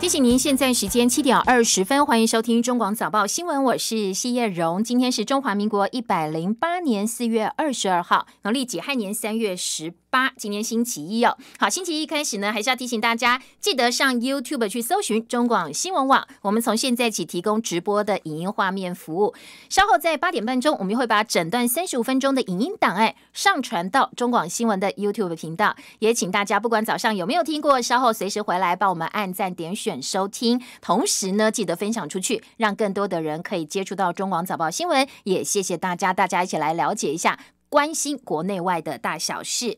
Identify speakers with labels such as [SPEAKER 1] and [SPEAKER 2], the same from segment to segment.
[SPEAKER 1] 提醒您，现在时间七点二十分，欢迎收听中广早报新闻，我是谢叶荣。今天是中华民国一百零八年四月二十二号，农历己亥年三月十。八，今天星期一哦。好，星期一开始呢，还是要提醒大家，记得上 YouTube 去搜寻中广新闻网。我们从现在起提供直播的影音画面服务。稍后在八点半钟，我们会把整段三十五分钟的影音档案上传到中广新闻的 YouTube 频道。也请大家，不管早上有没有听过，稍后随时回来帮我们按赞、点选收听。同时呢，记得分享出去，让更多的人可以接触到中广早报新闻。也谢谢大家，大家一起来了解一下，关心国内外的大小事。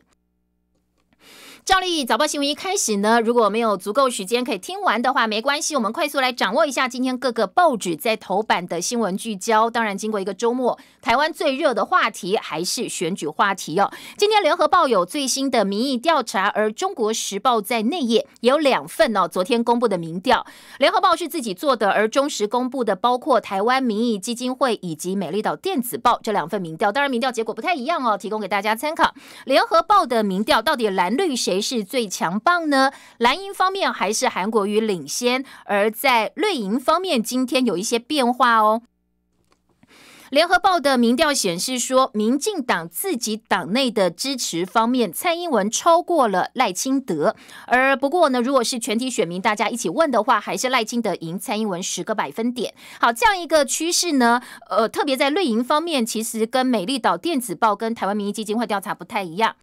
[SPEAKER 1] 《赵颖早报》新闻一开始呢，如果没有足够时间可以听完的话，没关系，我们快速来掌握一下今天各个报纸在头版的新闻聚焦。当然，经过一个周末，台湾最热的话题还是选举话题哦。今天《联合报》有最新的民意调查，而《中国时报》在内页也有两份哦，昨天公布的民调，《联合报》是自己做的，而中时公布的包括台湾民意基金会以及美丽岛电子报这两份民调。当然，民调结果不太一样哦，提供给大家参考。《联合报》的民调到底蓝绿谁？谁是最强棒呢？蓝营方面还是韩国瑜领先，而在绿银方面，今天有一些变化哦。联合报的民调显示，说民进党自己党内的支持方面，蔡英文超过了赖清德。而不过呢，如果是全体选民大家一起问的话，还是赖清德赢蔡英文十个百分点。好，这样一个趋势呢，呃，特别在绿营方面，其实跟美丽岛电子报跟台湾民意基金会调查不太一样。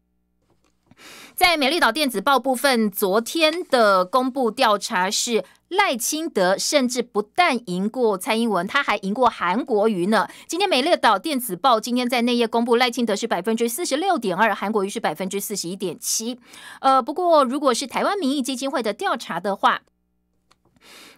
[SPEAKER 1] 在美丽岛电子报部分，昨天的公布调查是赖清德，甚至不但赢过蔡英文，他还赢过韩国瑜。呢，今天美丽岛电子报今天在内页公布，赖清德是百分之四十六点二，韩国瑜是百分之四十一点七。呃，不过如果是台湾民意基金会的调查的话。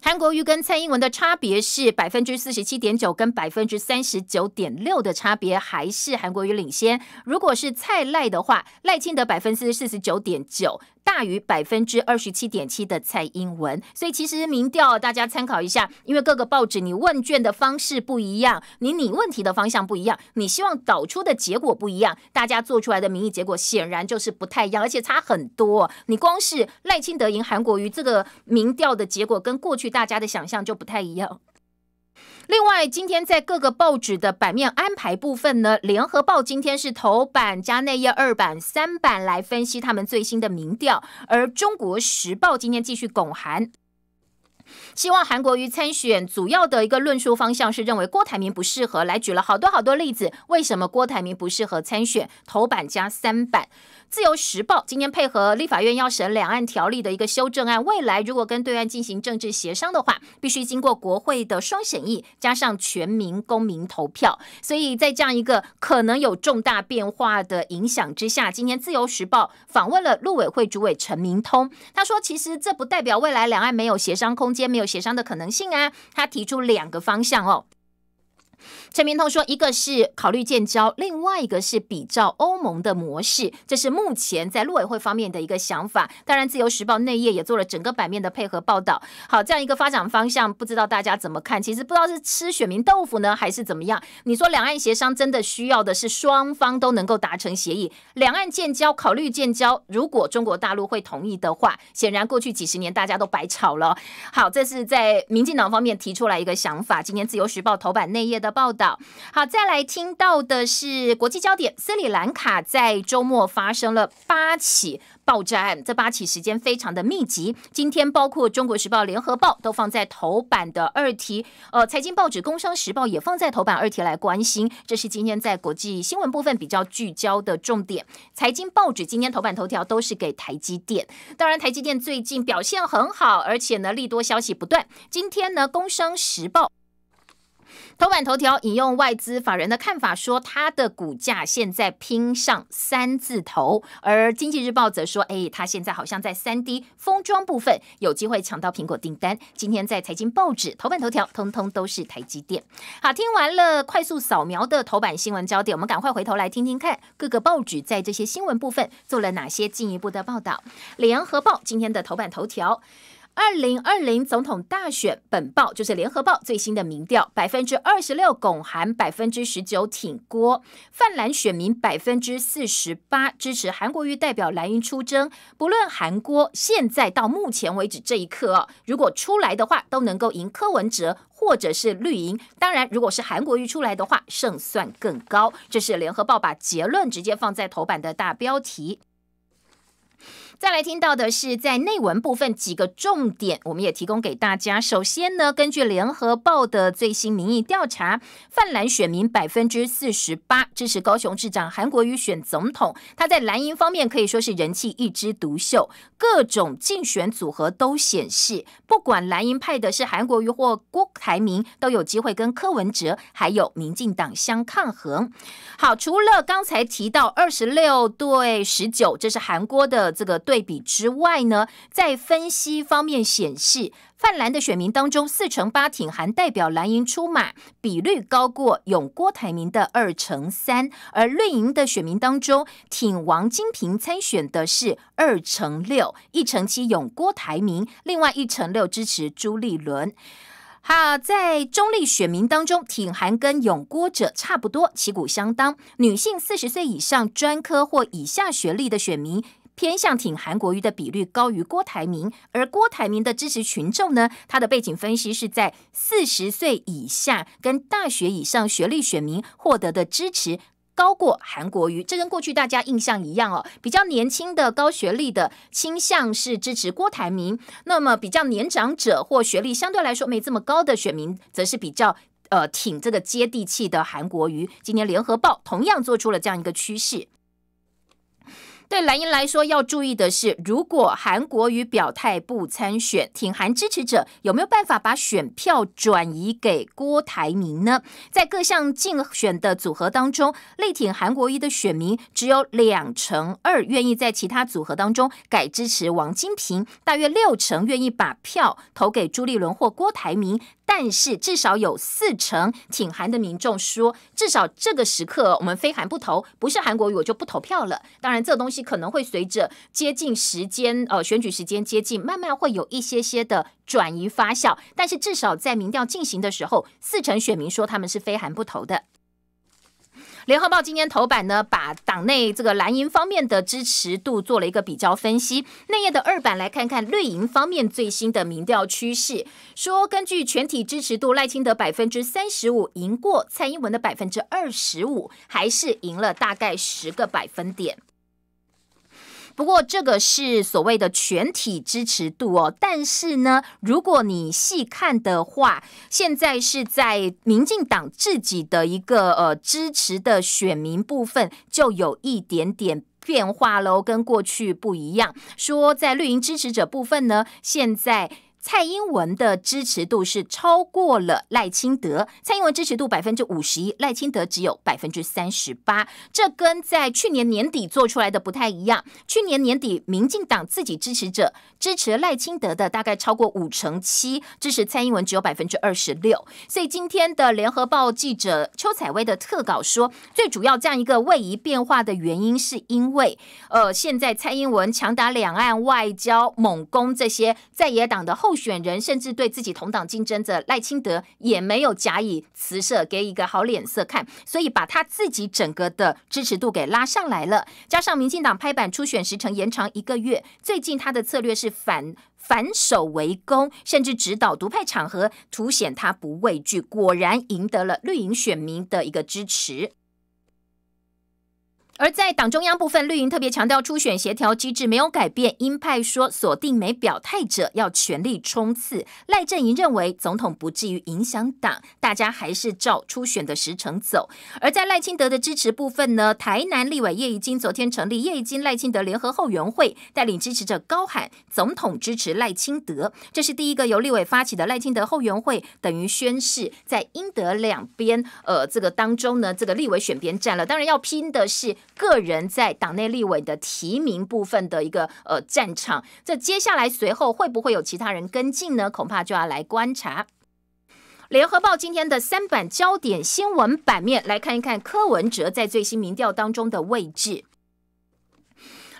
[SPEAKER 1] 韩国瑜跟蔡英文的差别是百分之四十七点九，跟百分之三十九点六的差别，还是韩国瑜领先。如果是蔡赖的话，赖清德百分之四十九点九。大于百分之二十七点七的蔡英文，所以其实民调大家参考一下，因为各个报纸你问卷的方式不一样，你你问题的方向不一样，你希望导出的结果不一样，大家做出来的民意结果显然就是不太一样，而且差很多。你光是赖清德赢韩国瑜这个民调的结果，跟过去大家的想象就不太一样。另外，今天在各个报纸的版面安排部分呢，《联合报》今天是头版加内页二版、三版来分析他们最新的民调，而《中国时报》今天继续拱韩。希望韩国瑜参选，主要的一个论述方向是认为郭台铭不适合。来举了好多好多例子，为什么郭台铭不适合参选？头版加三版，《自由时报》今天配合立法院要审两岸条例的一个修正案，未来如果跟对岸进行政治协商的话，必须经过国会的双审议，加上全民公民投票。所以在这样一个可能有重大变化的影响之下，今天《自由时报》访问了陆委会主委陈明通，他说：“其实这不代表未来两岸没有协商空间，没有。”协商的可能性啊，他提出两个方向哦。陈明通说，一个是考虑建交，另外一个是比照欧盟的模式，这是目前在陆委会方面的一个想法。当然，《自由时报》内页也做了整个版面的配合报道。好，这样一个发展方向，不知道大家怎么看？其实不知道是吃选民豆腐呢，还是怎么样？你说两岸协商真的需要的是双方都能够达成协议。两岸建交，考虑建交，如果中国大陆会同意的话，显然过去几十年大家都白吵了。好，这是在民进党方面提出来一个想法。今天《自由时报》头版内页的。报道好，再来听到的是国际焦点，斯里兰卡在周末发生了八起爆炸案，这八起时间非常的密集。今天包括《中国时报》《联合报》都放在头版的二题，呃，财经报纸《工商时报》也放在头版二题来关心。这是今天在国际新闻部分比较聚焦的重点。财经报纸今天头版头条都是给台积电，当然台积电最近表现很好，而且呢利多消息不断。今天呢，《工商时报》头版头条引用外资法人的看法说，它的股价现在拼上三字头；而经济日报则说，哎，它现在好像在三 D 封装部分有机会抢到苹果订单。今天在财经报纸头版头条，通通都是台积电。好，听完了快速扫描的头版新闻焦点，我们赶快回头来听听看各个报纸在这些新闻部分做了哪些进一步的报道。联合报今天的头版头条。二零二零总统大选，本报就是联合报最新的民调，百分之二十六拱韩，百分之十九挺郭，泛蓝选民百分之四十八支持韩国瑜代表蓝营出征。不论韩国现在到目前为止这一刻哦，如果出来的话，都能够赢柯文哲或者是绿营。当然，如果是韩国瑜出来的话，胜算更高。这是联合报把结论直接放在头版的大标题。再来听到的是，在内文部分几个重点，我们也提供给大家。首先呢，根据联合报的最新民意调查，泛蓝选民百分之四十八支持高雄市长韩国瑜选总统，他在蓝营方面可以说是人气一枝独秀。各种竞选组合都显示，不管蓝营派的是韩国瑜或郭台铭，都有机会跟柯文哲还有民进党相抗衡。好，除了刚才提到二十六对十九，这是韩国的这个。对比之外呢，在分析方面显示，泛蓝的选民当中，四乘八挺韩代表蓝营出马，比率高过勇郭台铭的二乘三；而绿营的选民当中，挺王金平参选的是二乘六，一乘七勇郭台铭，另外一乘六支持朱立伦。好，在中立选民当中，挺韩跟勇郭者差不多，旗鼓相当。女性四十岁以上，专科或以下学历的选民。偏向挺韩国瑜的比率高于郭台铭，而郭台铭的支持群众呢？他的背景分析是在四十岁以下跟大学以上学历选民获得的支持高过韩国瑜，这跟过去大家印象一样哦，比较年轻的高学历的倾向是支持郭台铭，那么比较年长者或学历相对来说没这么高的选民，则是比较呃挺这个接地气的韩国瑜。今年联合报同样做出了这样一个趋势。对蓝营来说，要注意的是，如果韩国瑜表态不参选，挺韩支持者有没有办法把选票转移给郭台铭呢？在各项竞选的组合当中，力挺韩国瑜的选民只有两成二愿意在其他组合当中改支持王金平，大约六成愿意把票投给朱立伦或郭台铭，但是至少有四成挺韩的民众说，至少这个时刻我们非韩不投，不是韩国瑜我就不投票了。当然，这东西。可能会随着接近时间，呃，选举时间接近，慢慢会有一些些的转移发酵。但是至少在民调进行的时候，四成选民说他们是非韩不投的。联合报今天头版呢，把党内这个蓝营方面的支持度做了一个比较分析。内页的二版来看看绿营方面最新的民调趋势，说根据全体支持度，赖清德百分之三十五赢过蔡英文的百分之二十五，还是赢了大概十个百分点。不过这个是所谓的全体支持度哦，但是呢，如果你细看的话，现在是在民进党自己的一个呃支持的选民部分，就有一点点变化喽，跟过去不一样。说在绿营支持者部分呢，现在。蔡英文的支持度是超过了赖清德，蔡英文支持度百分之五十一，赖清德只有百分之三十八。这跟在去年年底做出来的不太一样。去年年底，民进党自己支持者支持赖清德的大概超过五成七，支持蔡英文只有百分之二十六。所以今天的联合报记者邱采薇的特稿说，最主要这样一个位移变化的原因，是因为呃，现在蔡英文强打两岸外交，猛攻这些在野党的后。候选人甚至对自己同党竞争者赖清德也没有假以辞色，给一个好脸色看，所以把他自己整个的支持度给拉上来了。加上民进党拍板初选时程延长一个月，最近他的策略是反反手围攻，甚至指导独派场合，凸显他不畏惧，果然赢得了绿营选民的一个支持。而在党中央部分，绿营特别强调初选协调机制没有改变，鹰派说锁定没表态者要全力冲刺。赖阵营认为总统不至于影响党，大家还是照初选的时程走。而在赖清德的支持部分呢，台南立委叶宜津昨天成立叶宜津赖清德联合后援会，带领支持者高喊总统支持赖清德，这是第一个由立委发起的赖清德后援会，等于宣誓在英德两边，呃，这个当中呢，这个立委选边站了。当然要拼的是。个人在党内立委的提名部分的一个呃战场，这接下来随后会不会有其他人跟进呢？恐怕就要来观察。联合报今天的三版焦点新闻版面来看一看柯文哲在最新民调当中的位置。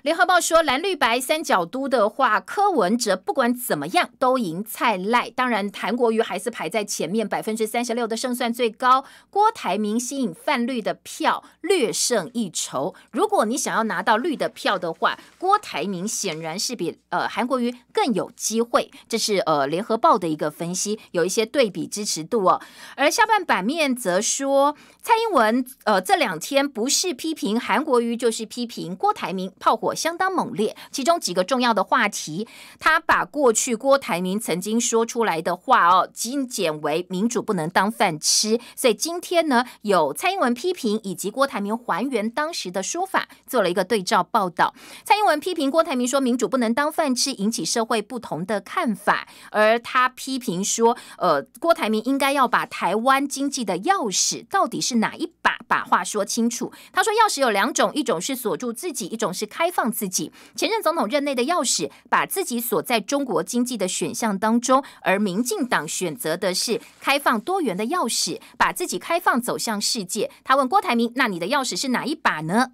[SPEAKER 1] 联合报说，蓝绿白三角都的话，柯文哲不管怎么样都赢蔡赖，当然韩国瑜还是排在前面，百分之三十六的胜算最高。郭台铭吸引泛绿的票略胜一筹。如果你想要拿到绿的票的话，郭台铭显然是比呃韩国瑜更有机会。这是呃联合报的一个分析，有一些对比支持度哦。而下半版面则说，蔡英文呃这两天不是批评韩国瑜，就是批评郭台铭，炮火。相当猛烈，其中几个重要的话题，他把过去郭台铭曾经说出来的话哦，精简为“民主不能当饭吃”。所以今天呢，有蔡英文批评，以及郭台铭还原当时的说法，做了一个对照报道。蔡英文批评郭台铭说“民主不能当饭吃”，引起社会不同的看法。而他批评说：“呃，郭台铭应该要把台湾经济的钥匙到底是哪一把，把话说清楚。”他说：“钥匙有两种，一种是锁住自己，一种是开放。”放自己前任总统任内的钥匙，把自己所在中国经济的选项当中，而民进党选择的是开放多元的钥匙，把自己开放走向世界。他问郭台铭：“那你的钥匙是哪一把呢？”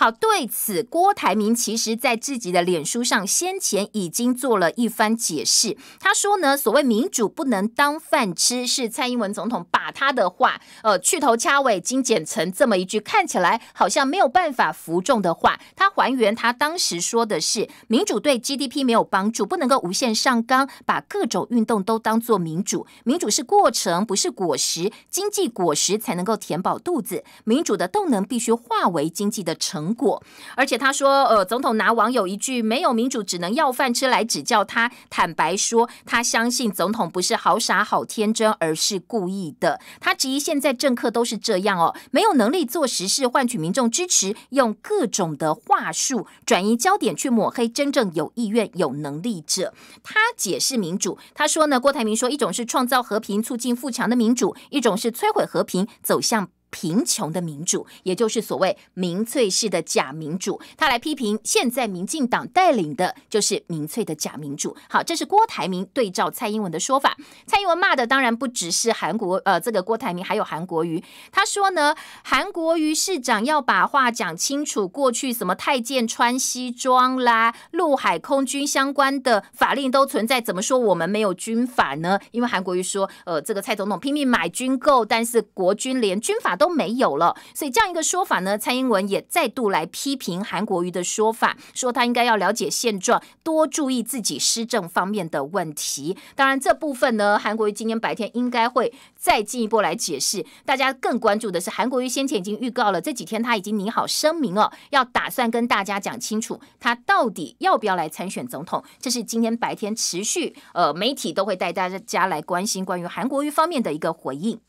[SPEAKER 1] 好，对此，郭台铭其实在自己的脸书上先前已经做了一番解释。他说呢，所谓民主不能当饭吃，是蔡英文总统把他的话，呃，去头掐尾精简成这么一句，看起来好像没有办法服众的话。他还原他当时说的是，民主对 GDP 没有帮助，不能够无限上纲，把各种运动都当做民主。民主是过程，不是果实，经济果实才能够填饱肚子。民主的动能必须化为经济的成。果，而且他说，呃，总统拿网友一句“没有民主只能要饭吃”来指教他。坦白说，他相信总统不是好傻好天真，而是故意的。他质疑现在政客都是这样哦，没有能力做实事，换取民众支持，用各种的话术转移焦点去抹黑真正有意愿有能力者。他解释民主，他说呢，郭台铭说，一种是创造和平、促进富强的民主，一种是摧毁和平，走向。贫穷的民主，也就是所谓民粹式的假民主，他来批评现在民进党带领的就是民粹的假民主。好，这是郭台铭对照蔡英文的说法。蔡英文骂的当然不只是韩国，呃，这个郭台铭还有韩国瑜。他说呢，韩国瑜市长要把话讲清楚，过去什么太监穿西装啦，陆海空军相关的法令都存在，怎么说我们没有军法呢？因为韩国瑜说，呃，这个蔡总统拼命买军购，但是国军连军法都。都没有了，所以这样一个说法呢，蔡英文也再度来批评韩国瑜的说法，说他应该要了解现状，多注意自己施政方面的问题。当然，这部分呢，韩国瑜今天白天应该会再进一步来解释。大家更关注的是，韩国瑜先前已经预告了，这几天他已经拟好声明了，要打算跟大家讲清楚，他到底要不要来参选总统。这是今天白天持续呃，媒体都会带大家来关心关于韩国瑜方面的一个回应。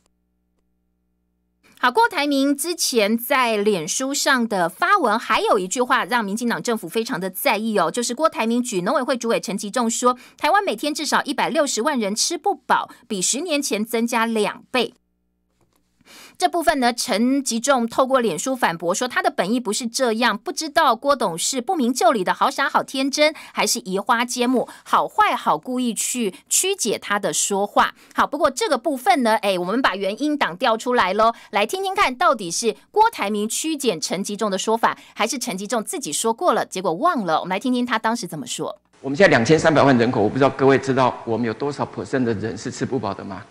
[SPEAKER 1] 好，郭台铭之前在脸书上的发文，还有一句话让民进党政府非常的在意哦，就是郭台铭举农委会主委陈吉仲说，台湾每天至少一百六十万人吃不饱，比十年前增加两倍。这部分呢，陈吉仲透过脸书反驳说，他的本意不是这样。不知道郭董是不明就里的好傻好天真，还是移花接木，好坏好故意去曲解他的说话。好，不过这个部分呢，哎，我们把原因党调出来喽，来听听看，到底是郭台铭曲解陈吉仲的说法，还是陈吉仲自己说过了，结果忘了？我们来听听他当时怎么说。我们现在两千三百万人口，我不知道各位知道我们有多少 percent 的人是吃不饱的吗？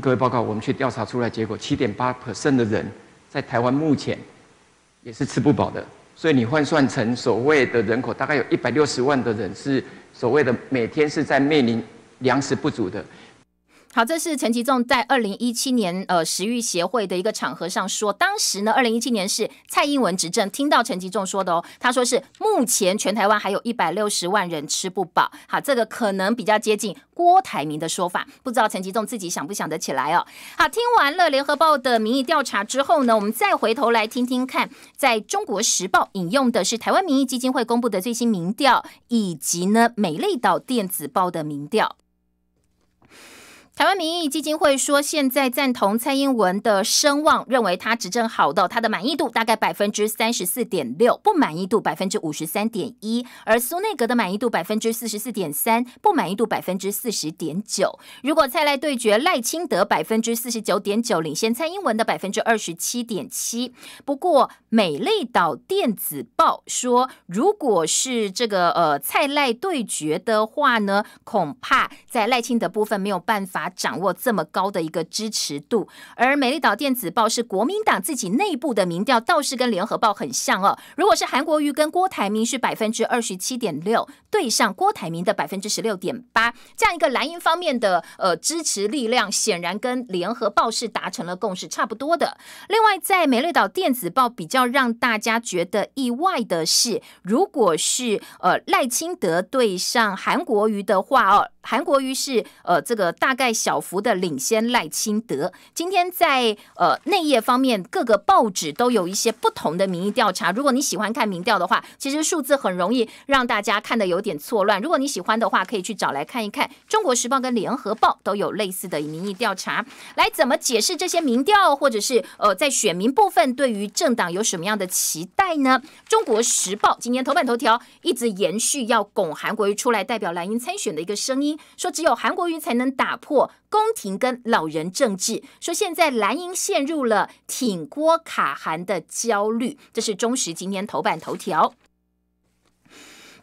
[SPEAKER 1] 各位报告，我们去调查出来，结果七点八 percent 的人在台湾目前也是吃不饱的。所以你换算成所谓的人口，大概有一百六十万的人是所谓的每天是在面临粮食不足的。好，这是陈其仲在二零一七年呃食育协会的一个场合上说，当时呢二零一七年是蔡英文执政，听到陈其仲说的哦，他说是目前全台湾还有一百六十万人吃不饱，好，这个可能比较接近郭台铭的说法，不知道陈其仲自己想不想得起来哦。好，听完了联合报的民意调查之后呢，我们再回头来听听看，在中国时报引用的是台湾民意基金会公布的最新民调，以及呢美丽岛电子报的民调。台湾民意基金会说，现在赞同蔡英文的声望，认为他执政好，的他的满意度大概百分之三十四点六，不满意度百分之五十三点一。而苏内阁的满意度百分之四十四点三，不满意度百分之四十点九。如果蔡赖对决，赖清德百分之四十九点九领先蔡英文的百分之二十七点七。不过，美丽岛电子报说，如果是这个呃蔡赖对决的话呢，恐怕在赖清德部分没有办法。掌握这么高的一个支持度，而美丽岛电子报是国民党自己内部的民调，倒是跟联合报很像哦。如果是韩国瑜跟郭台铭是百分之二十七点六。对上郭台铭的百分之十六点八，这样一个蓝营方面的呃支持力量，显然跟联合报是达成了共识，差不多的。另外，在美丽岛电子报比较让大家觉得意外的是，如果是呃赖清德对上韩国瑜的话哦，韩国瑜是呃这个大概小幅的领先赖清德。今天在呃内页方面，各个报纸都有一些不同的民意调查。如果你喜欢看民调的话，其实数字很容易让大家看的有。点错乱。如果你喜欢的话，可以去找来看一看。中国时报跟联合报都有类似的民意调查，来怎么解释这些民调，或者是呃，在选民部分对于政党有什么样的期待呢？中国时报今天头版头条一直延续要拱韩国瑜出来代表蓝营参选的一个声音，说只有韩国瑜才能打破宫廷跟老人政治，说现在蓝营陷入了挺郭卡韩的焦虑。这是中时今天头版头条。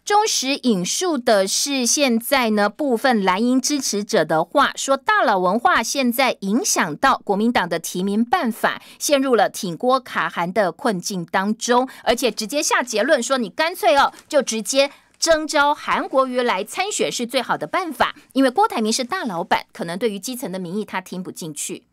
[SPEAKER 1] 忠实引述的是现在呢部分蓝营支持者的话，说大佬文化现在影响到国民党的提名办法，陷入了挺郭卡韩的困境当中，而且直接下结论说你干脆哦就直接征召韩国瑜来参选是最好的办法，因为郭台铭是大老板，可能对于基层的民意他听不进去。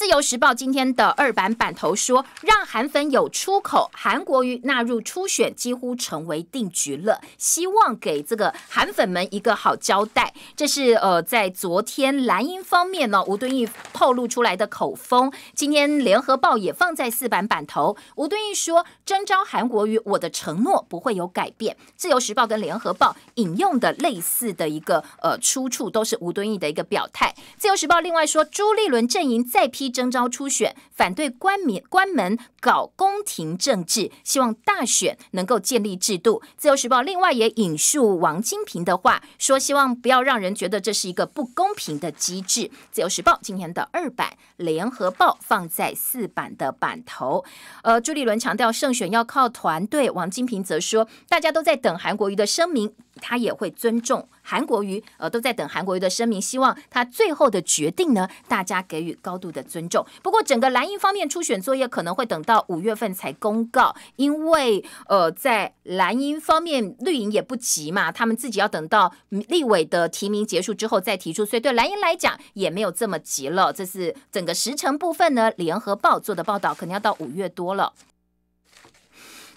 [SPEAKER 1] 自由时报今天的二版版头说，让韩粉有出口，韩国瑜纳入初选几乎成为定局了，希望给这个韩粉们一个好交代。这是呃，在昨天蓝营方面呢，吴敦义透露出来的口风。今天联合报也放在四版版头，吴敦义说征召韩国瑜，我的承诺不会有改变。自由时报跟联合报引用的类似的一个呃出处，都是吴敦义的一个表态。自由时报另外说，朱立伦阵营再批。征召初选，反对关民关门。搞宫廷政治，希望大选能够建立制度。自由时报另外也引述王金平的话，说希望不要让人觉得这是一个不公平的机制。自由时报今天的二版联合报放在四版的版头。呃，朱立伦强调胜选要靠团队，王金平则说大家都在等韩国瑜的声明，他也会尊重韩国瑜。呃，都在等韩国瑜的声明，希望他最后的决定呢，大家给予高度的尊重。不过，整个蓝营方面初选作业可能会等。到五月份才公告，因为呃，在蓝营方面，绿营也不急嘛，他们自己要等到立委的提名结束之后再提出，所以对蓝营来讲也没有这么急了。这是整个时程部分呢。联合报做的报道，可能要到五月多了。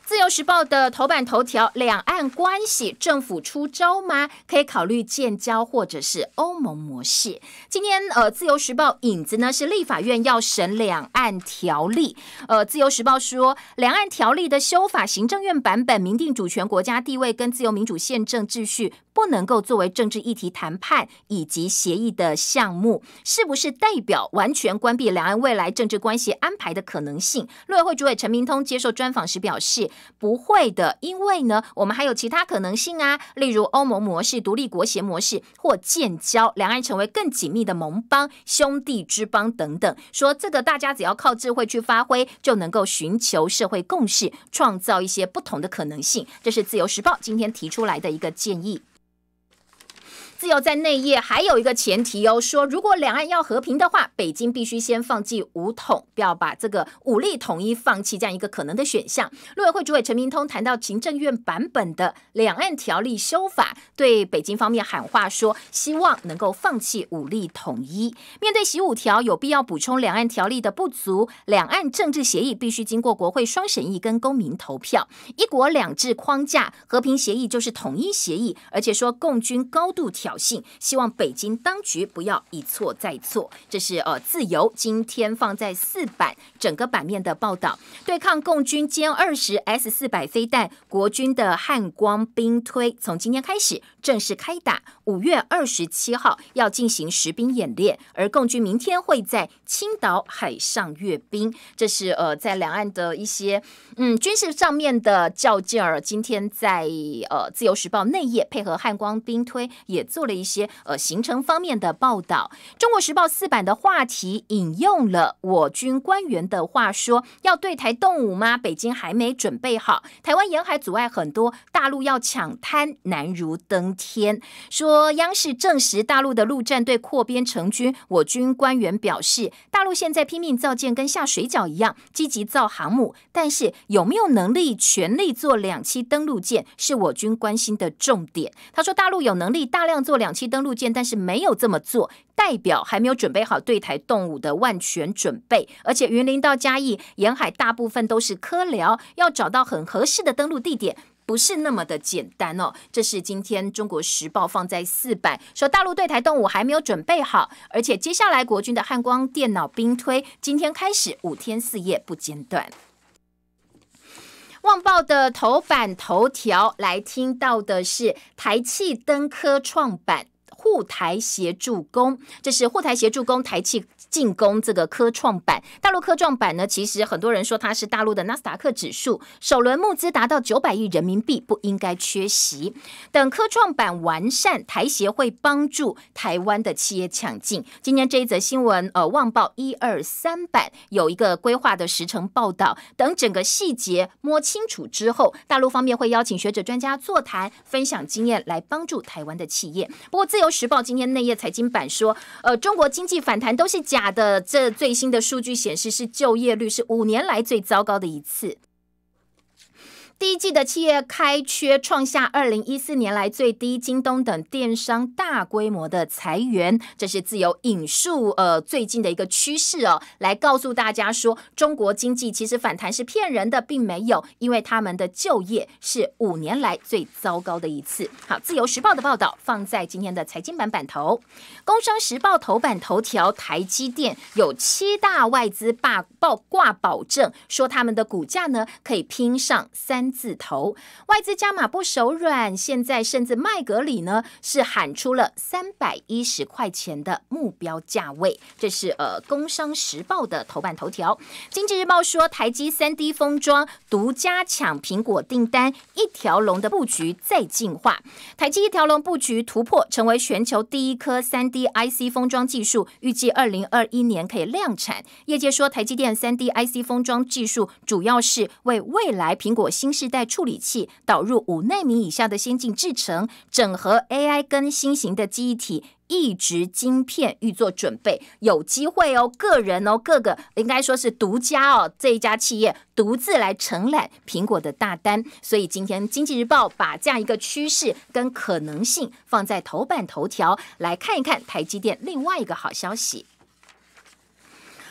[SPEAKER 1] 自由时报的头版头条：两岸关系政府出招吗？可以考虑建交或者是欧盟模式。今天呃，自由时报引子呢是立法院要审两岸条例。呃，自由时报说，两岸条例的修法行政院版本明定主权国家地位跟自由民主宪政秩序不能够作为政治议题谈判以及协议的项目，是不是代表完全关闭两岸未来政治关系安排的可能性？陆委会主委陈明通接受专访时表示。不会的，因为呢，我们还有其他可能性啊，例如欧盟模式、独立国协模式或建交，两岸成为更紧密的盟邦、兄弟之邦等等。说这个，大家只要靠智慧去发挥，就能够寻求社会共识，创造一些不同的可能性。这是《自由时报》今天提出来的一个建议。自由在内页还有一个前提哦，说如果两岸要和平的话，北京必须先放弃武统，不要把这个武力统一放弃这样一个可能的选项。陆委会主委陈明通谈到行政院版本的两岸条例修法，对北京方面喊话说，希望能够放弃武力统一。面对习五条，有必要补充两岸条例的不足，两岸政治协议必须经过国会双审议跟公民投票。一国两制框架和平协议就是统一协议，而且说共军高度调。衅，希望北京当局不要一错再错。这是呃，自由今天放在四版整个版面的报道。对抗共军歼二十 S 四百飞弹，国军的汉光兵推从今天开始正式开打。五月二十七号要进行实兵演练，而共军明天会在青岛海上阅兵。这是呃，在两岸的一些嗯军事上面的较劲儿。今天在呃自由时报内页配合汉光兵推也做。做了一些呃行程方面的报道，《中国时报》四版的话题引用了我军官员的话说：“要对台动武吗？北京还没准备好。台湾沿海阻碍很多，大陆要抢滩难如登天。”说央视证实，大陆的陆战队扩编成军。我军官员表示，大陆现在拼命造舰，跟下水饺一样，积极造航母。但是有没有能力全力做两栖登陆舰，是我军关心的重点。他说，大陆有能力大量。做两栖登陆舰，但是没有这么做，代表还没有准备好对台动武的万全准备。而且云林到嘉义沿海大部分都是科聊，要找到很合适的登陆地点，不是那么的简单哦。这是今天中国时报放在四百，说大陆对台动武还没有准备好，而且接下来国军的汉光电脑兵推，今天开始五天四夜不间断。旺报的头版头条，来听到的是台气登科创板。台协助工，这是护台协助工台气进攻这个科创板。大陆科创板呢，其实很多人说它是大陆的纳斯达克指数。首轮募资达到九百亿人民币，不应该缺席。等科创板完善，台协会帮助台湾的企业抢进。今天这一则新闻，呃，《旺报》一二三版有一个规划的时程报道。等整个细节摸清楚之后，大陆方面会邀请学者专家座谈，分享经验来帮助台湾的企业。不过，自由。《时报》今天内页财经版说，呃，中国经济反弹都是假的。这最新的数据显示，是就业率是五年来最糟糕的一次。第一季的企业开缺创下二零一四年来最低，京东等电商大规模的裁员，这是自由引述呃最近的一个趋势哦，来告诉大家说中国经济其实反弹是骗人的，并没有，因为他们的就业是五年来最糟糕的一次。好，自由时报的报道放在今天的财经版版头，工商时报头版头条，台积电有七大外资霸报挂保证，说他们的股价呢可以拼上三。三字头外资加码不手软，现在甚至麦格里呢是喊出了三百一十块钱的目标价位。这是呃《工商时报》的头版头条，《经济日报》说台积三 D 封装独家抢苹果订单，一条龙的布局再进化。台积一条龙布局突破，成为全球第一颗三 D IC 封装技术，预计二零二一年可以量产。业界说，台积电三 D IC 封装技术主要是为未来苹果新世代处理器导入五纳米以下的先进制程，整合 AI 跟新型的记忆体一直晶片，预做准备，有机会哦，个人哦，各个应该说是独家哦，这一家企业独自来承揽苹果的大单，所以今天经济日报把这样一个趋势跟可能性放在头版头条来看一看，台积电另外一个好消息。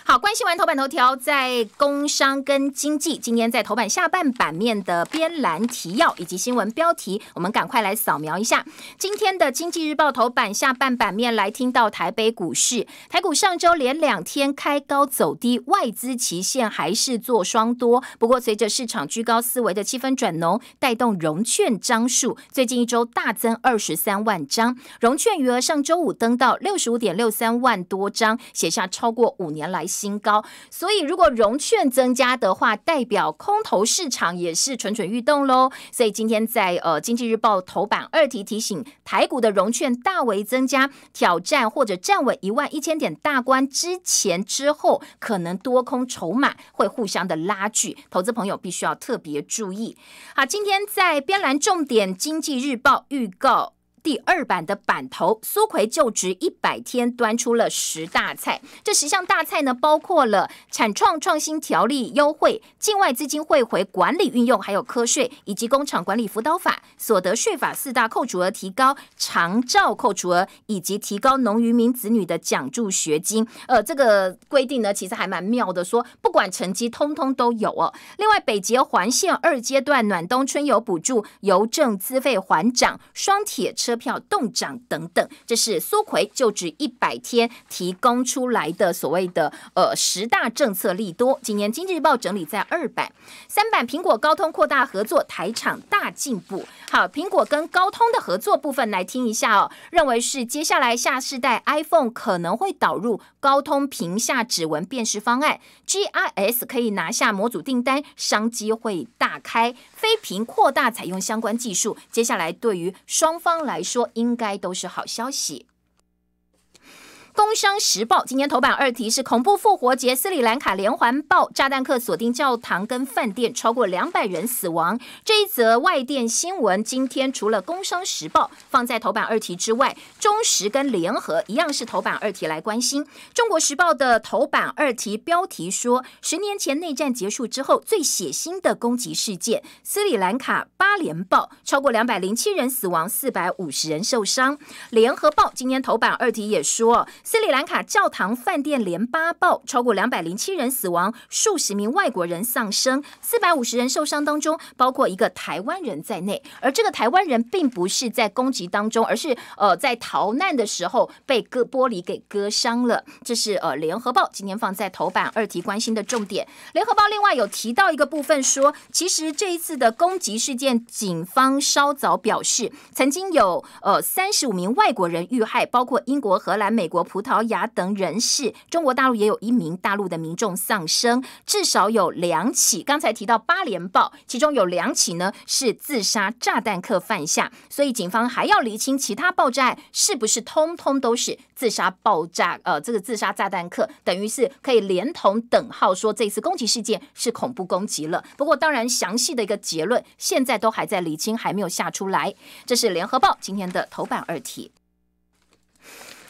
[SPEAKER 1] 好，关心完头版头条，在工商跟经济，今天在头版下半版面的编栏提要以及新闻标题，我们赶快来扫描一下今天的《经济日报》头版下半版面。来听到台北股市，台股上周连两天开高走低，外资期限还是做双多。不过，随着市场居高思维的气氛转浓，带动融券张数最近一周大增二十三万张，融券余额上周五登到六十五点六三万多张，写下超过五年来。新高，所以如果融券增加的话，代表空头市场也是蠢蠢欲动喽。所以今天在呃《经济日报》头版二题提醒，台股的融券大为增加，挑战或者站稳一万一千点大关之前之后，可能多空筹码会互相的拉锯，投资朋友必须要特别注意。好，今天在边栏重点，《经济日报》预告。第二版的版头，苏奎就职一百天，端出了十大菜。这十项大菜呢，包括了产创创新条例优惠、境外资金汇回管理运用，还有科税，以及工厂管理辅导法、所得税法四大扣除额提高、长照扣除额，以及提高农渔民子女的奖助学金。呃，这个规定呢，其实还蛮妙的，说不管成绩，通通都有哦。另外，北捷环线二阶段暖冬春游补助、邮政资费缓涨、双铁车。车票动涨等等，这是苏奎就职一百天提供出来的所谓的呃十大政策利多。今年《经济日报》整理在二版、三版。苹果、高通扩大合作，台场大进步。好，苹果跟高通的合作部分来听一下哦。认为是接下来下世代 iPhone 可能会导入高通屏下指纹辨识方案，GRS 可以拿下模组订单，商机会大开。非屏扩大采用相关技术，接下来对于双方来说应该都是好消息。工商时报今天头版二题是恐怖复活节斯里兰卡连环爆，炸弹客锁定教堂跟饭店，超过两百人死亡。这一则外电新闻今天除了工商时报放在头版二题之外，中时跟联合一样是头版二题来关心。中国时报的头版二题标题说，十年前内战结束之后最血腥的攻击事件，斯里兰卡八连爆，超过两百零七人死亡，四百五十人受伤。联合报今天头版二题也说。斯里兰卡教堂饭店连八报，超过两百零七人死亡，数十名外国人丧生，四百五十人受伤，当中包括一个台湾人在内。而这个台湾人并不是在攻击当中，而是呃在逃难的时候被割玻璃给割伤了。这是呃联合报今天放在头版二题关心的重点。联合报另外有提到一个部分，说其实这一次的攻击事件，警方稍早表示曾经有呃三十五名外国人遇害，包括英国、荷兰、美国。葡萄牙等人士，中国大陆也有一名大陆的民众丧生，至少有两起。刚才提到八连爆，其中有两起呢是自杀炸弹客犯下，所以警方还要厘清其他爆炸案是不是通通都是自杀爆炸。呃，这个自杀炸弹客等于是可以连同等号，说这次攻击事件是恐怖攻击了。不过，当然详细的一个结论现在都还在厘清，还没有下出来。这是联合报今天的头版二题。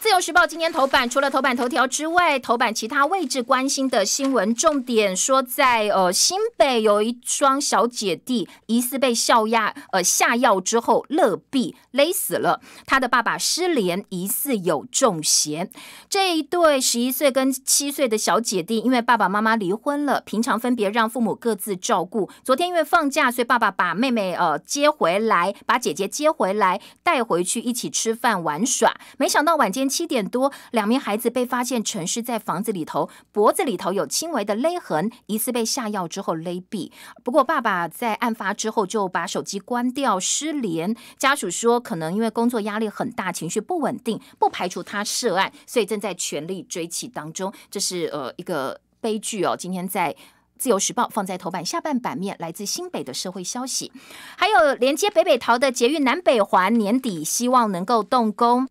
[SPEAKER 1] 自由时报今天头版除了头版头条之外，头版其他位置关心的新闻重点说在呃新北有一双小姐弟疑似被校压呃下药之后勒毙勒死了，他的爸爸失联，疑似有中邪。这一对十一岁跟七岁的小姐弟因为爸爸妈妈离婚了，平常分别让父母各自照顾。昨天因为放假，所以爸爸把妹妹呃接回来，把姐姐接回来带回去一起吃饭玩耍，没想到晚间。七点多，两名孩子被发现沉尸在房子里头，脖子里头有轻微的勒痕，疑似被下药之后勒毙。不过，爸爸在案发之后就把手机关掉，失联。家属说，可能因为工作压力很大，情绪不稳定，不排除他涉案，所以正在全力追起当中。这是呃一个悲剧哦。今天在《自由时报》放在头版下半版面，来自新北的社会消息，还有连接北北桃的捷运南北环年底希望能够动工。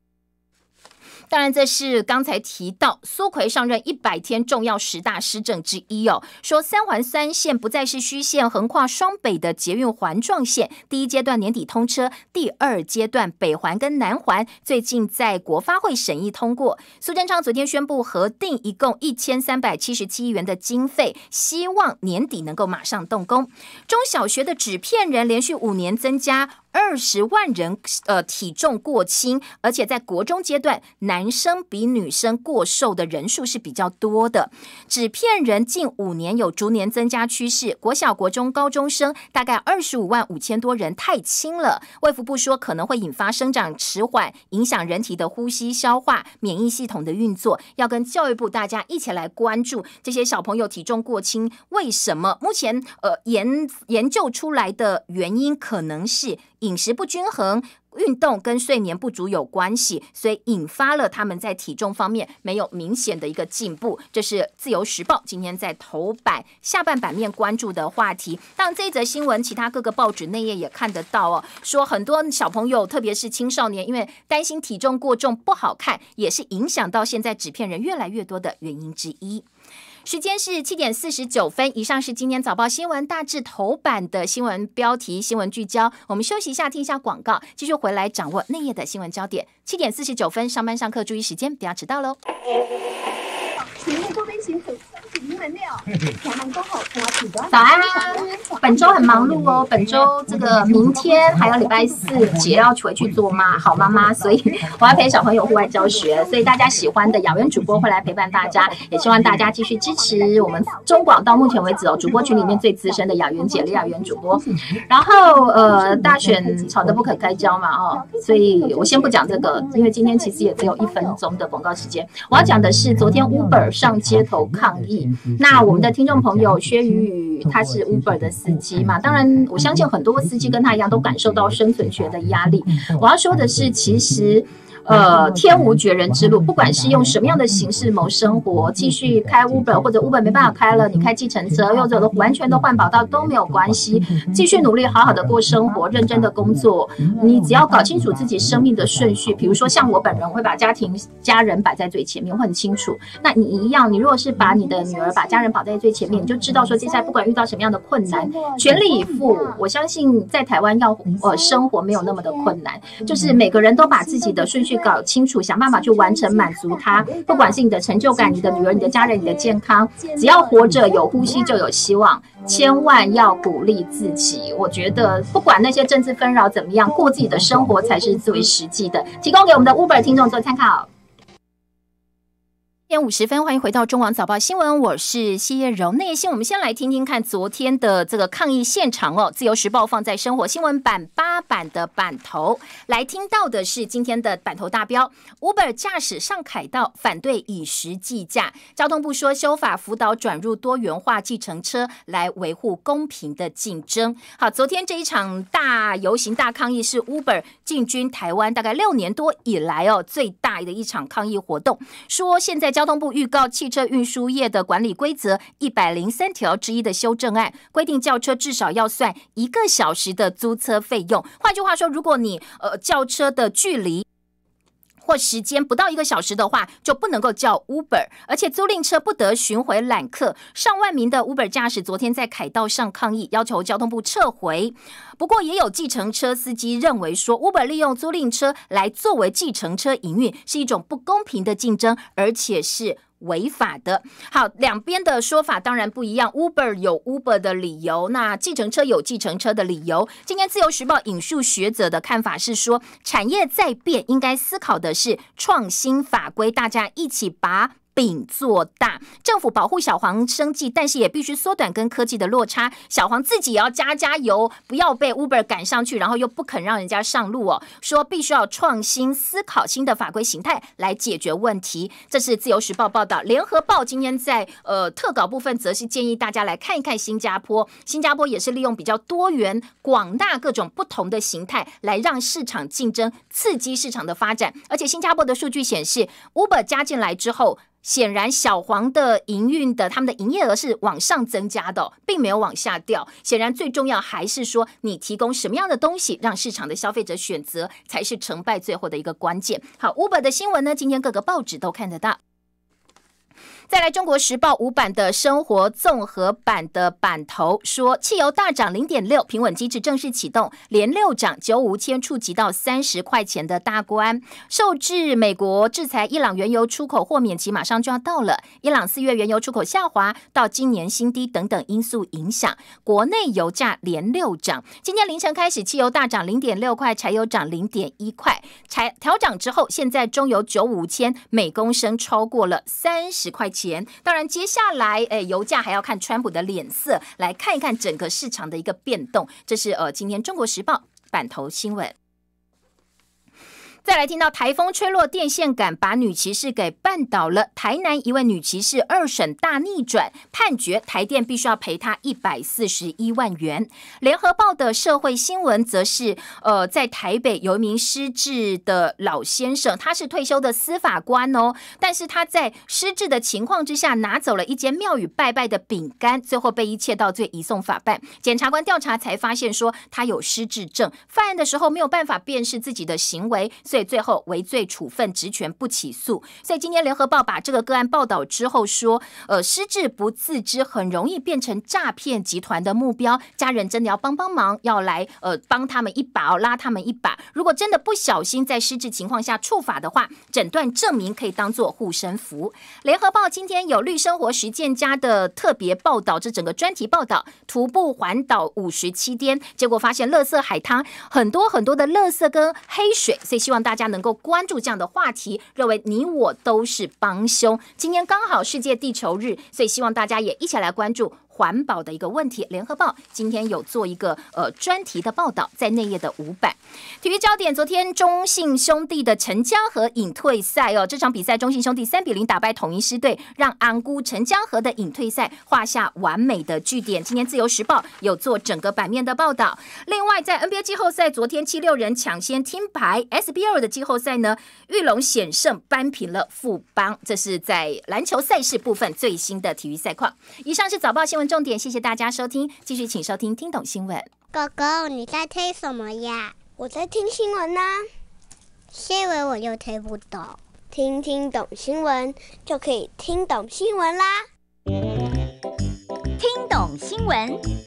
[SPEAKER 1] 当然，这是刚才提到苏奎上任一百天重要十大施政之一哦。说三环三线不再是虚线，横跨双北的捷运环状线，第一阶段年底通车，第二阶段北环跟南环最近在国发会审议通过。苏贞昌昨天宣布核定一共一千三百七十七亿元的经费，希望年底能够马上动工。中小学的纸片人连续五年增加。二十万人，呃，体重过轻，而且在国中阶段，男生比女生过瘦的人数是比较多的。纸片人近五年有逐年增加趋势，国小、国中、高中生大概二十五万五千多人太轻了。卫福部说可能会引发生长迟缓，影响人体的呼吸、消化、免疫系统的运作，要跟教育部大家一起来关注这些小朋友体重过轻为什么？目前，呃，研研究出来的原因可能是。饮食不均衡、运动跟睡眠不足有关系，所以引发了他们在体重方面没有明显的一个进步。这是《自由时报》今天在头版下半版面关注的话题。当然，这则新闻其他各个报纸内页也看得到哦。说很多小朋友，特别是青少年，因为担心体重过重不好看，也是影响到现在纸片人越来越多的原因之一。时间是七点四十九分。以上是今天早报新闻大致头版的新闻标题、新闻聚焦。我们休息一下，听一下广告，继续回来掌握内页的新闻焦点。七点四十九分上班上课，注意时间，不要迟到喽。前面多边形。早安！本周很忙碌哦。本周这个明天还有礼拜四姐要回去做妈好妈妈，所以我要陪小朋友户外教学。所以大家喜欢的雅园主播会来陪伴大家，也希望大家继续支持我们中广。到目前为止哦，主播群里面最资深的雅园姐李雅园主播。然后呃，大选吵得不可开交嘛哦，所以我先不讲这个，因为今天其实也只有一分钟的广告时间。我要讲的是昨天 Uber 上街头抗议。那我们的听众朋友薛雨雨，他是 Uber 的司机嘛？当然，我相信很多司机跟他一样，都感受到生存学的压力。我要说的是，其实。呃，天无绝人之路，不管是用什么样的形式谋生活，继续开 Uber 或者 Uber 没办法开了，你开计程车，又走的完全的换跑道都没有关系，继续努力好好的过生活，认真的工作，你只要搞清楚自己生命的顺序，比如说像我本人会把家庭家人摆在最前面，我很清楚。那你一样，你如果是把你的女儿把家人摆在最前面，你就知道说接下来不管遇到什么样的困难，全力以赴，我相信在台湾要呃生活没有那么的困难，就是每个人都把自己的顺序。去搞清楚，想办法去完成，满足他。不管是你的成就感、你的女儿、你的家人、你的健康，只要活着、有呼吸，就有希望。千万要鼓励自己。我觉得，不管那些政治纷扰怎么样，过自己的生活才是最为实际的。提供给我们的 Uber 听众做参考。点五十分，欢迎回到中网早报新闻，我是谢荣。柔。内新，我们先来听听看昨天的这个抗议现场哦。自由时报放在生活新闻版八版的版头，来听到的是今天的版头大标：Uber 驾驶上凯道反对以实计价。交通部说修法辅导转入多元化计程车，来维护公平的竞争。好，昨天这一场大游行大抗议是 Uber 进军台湾大概六年多以来哦，最大的一场抗议活动。说现在交通部预告汽车运输业的管理规则一百零三条之一的修正案，规定轿车至少要算一个小时的租车费用。换句话说，如果你呃轿车的距离。时间不到一个小时的话，就不能够叫 Uber，而且租赁车不得巡回揽客。上万名的 Uber 驾驶昨天在凯道上抗议，要求交通部撤回。不过，也有计程车司机认为说，Uber 利用租赁车来作为计程车营运，是一种不公平的竞争，而且是。违法的，好，两边的说法当然不一样。Uber 有 Uber 的理由，那计程车有计程车的理由。今天自由时报引述学者的看法是说，产业在变，应该思考的是创新法规，大家一起把。并做大，政府保护小黄生计，但是也必须缩短跟科技的落差。小黄自己也要加加油，不要被 Uber 赶上去，然后又不肯让人家上路哦。说必须要创新，思考新的法规形态来解决问题。这是《自由时报》报道，《联合报》今天在呃特稿部分，则是建议大家来看一看新加坡。新加坡也是利用比较多元、广大各种不同的形态，来让市场竞争刺激市场的发展。而且新加坡的数据显示，Uber 加进来之后。显然，小黄的营运的他们的营业额是往上增加的，并没有往下掉。显然，最重要还是说你提供什么样的东西，让市场的消费者选择，才是成败最后的一个关键。好，Uber 的新闻呢，今天各个报纸都看得到。再来，《中国时报》五版的生活综合版的版头说，汽油大涨零点六，平稳机制正式启动，连六涨，九五千触及到三十块钱的大关。受制美国制裁伊朗原油出口豁免期马上就要到了，伊朗四月原油出口下滑到今年新低等等因素影响，国内油价连六涨。今天凌晨开始，汽油大涨零点六块，柴油涨零点一块，调涨之后，现在中油九五千每公升超过了三十块钱。钱。当然，接下来，诶，油价还要看川普的脸色，来看一看整个市场的一个变动。这是呃，今天中国时报版头新闻。再来听到台风吹落电线杆，把女骑士给绊倒了。台南一位女骑士二审大逆转，判决台电必须要赔她一百四十一万元。联合报的社会新闻则是，呃，在台北有一名失智的老先生，他是退休的司法官哦，但是他在失智的情况之下拿走了一间庙宇拜拜的饼干，最后被一切到罪移送法办。检察官调查才发现说，他有失智症，犯案的时候没有办法辨识自己的行为。所以最后违罪处分、职权不起诉。所以今天联合报把这个个案报道之后，说呃失智不自知很容易变成诈骗集团的目标，家人真的要帮帮忙，要来呃帮他们一把，哦，拉他们一把。如果真的不小心在失智情况下触法的话，诊断证明可以当做护身符。联合报今天有绿生活实践家的特别报道，这整个专题报道徒步环岛五十七天，结果发现乐色海滩很多很多的乐色跟黑水，所以希望。大家能够关注这样的话题，认为你我都是帮凶。今天刚好世界地球日，所以希望大家也一起来关注。环保的一个问题，《联合报》今天有做一个呃专题的报道，在内页的五版。体育焦点，昨天中信兄弟的陈江河隐退赛哦，这场比赛中信兄弟三比零打败统一狮队，让安姑陈江河的隐退赛画下完美的句点。今天《自由时报》有做整个版面的报道。另外，在 NBA 季后赛，昨天七六人抢先听牌，SBL 的季后赛呢，玉龙险胜扳平了富邦，这是在篮球赛事部分最新的体育赛况。以上是早报新闻。重点，谢谢大家收听，继续请收听听懂新闻。狗狗，你在听什么呀？我在听新闻呢。新闻我又听不懂，听听懂新闻就可以听懂新闻啦。听懂新闻。